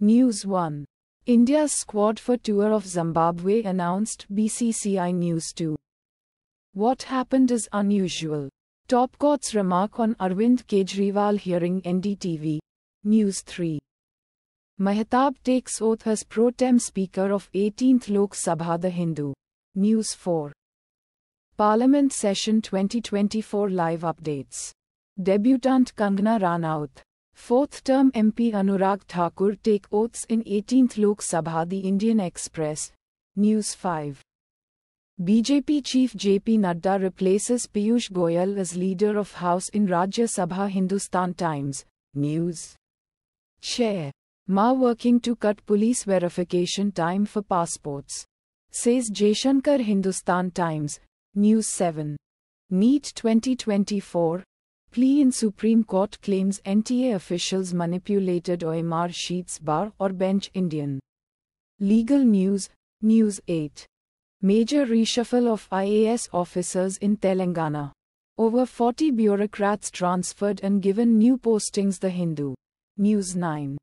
News 1. India's squad for tour of Zimbabwe announced BCCI News 2. What happened is unusual. Top Court's remark on Arvind Kejriwal hearing NDTV. News 3. Mahatab takes oath as pro tem Speaker of 18th Lok Sabha The Hindu. News 4. Parliament Session 2024 Live Updates. Debutant Kangana Ranaut. Fourth term MP Anurag Thakur take oaths in 18th Lok Sabha The Indian Express. News 5. BJP chief JP Nadda replaces Piyush Goyal as leader of house in Rajya Sabha Hindustan Times. News. Chair. Ma working to cut police verification time for passports. Says Jayshankar. Hindustan Times. News 7. Meet 2024, Plea in Supreme Court claims NTA officials manipulated OMR sheets bar or bench Indian. Legal News, News 8. Major reshuffle of IAS officers in Telangana. Over 40 bureaucrats transferred and given new postings The Hindu. News 9.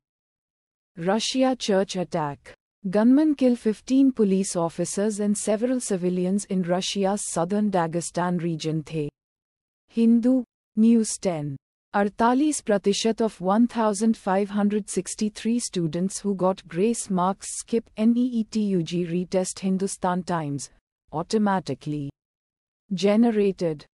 Russia church attack. Gunmen kill 15 police officers and several civilians in Russia's southern Dagestan region The. Hindu, News 10. 48% of 1,563 students who got grace marks skip NEET UG retest Hindustan Times, automatically generated.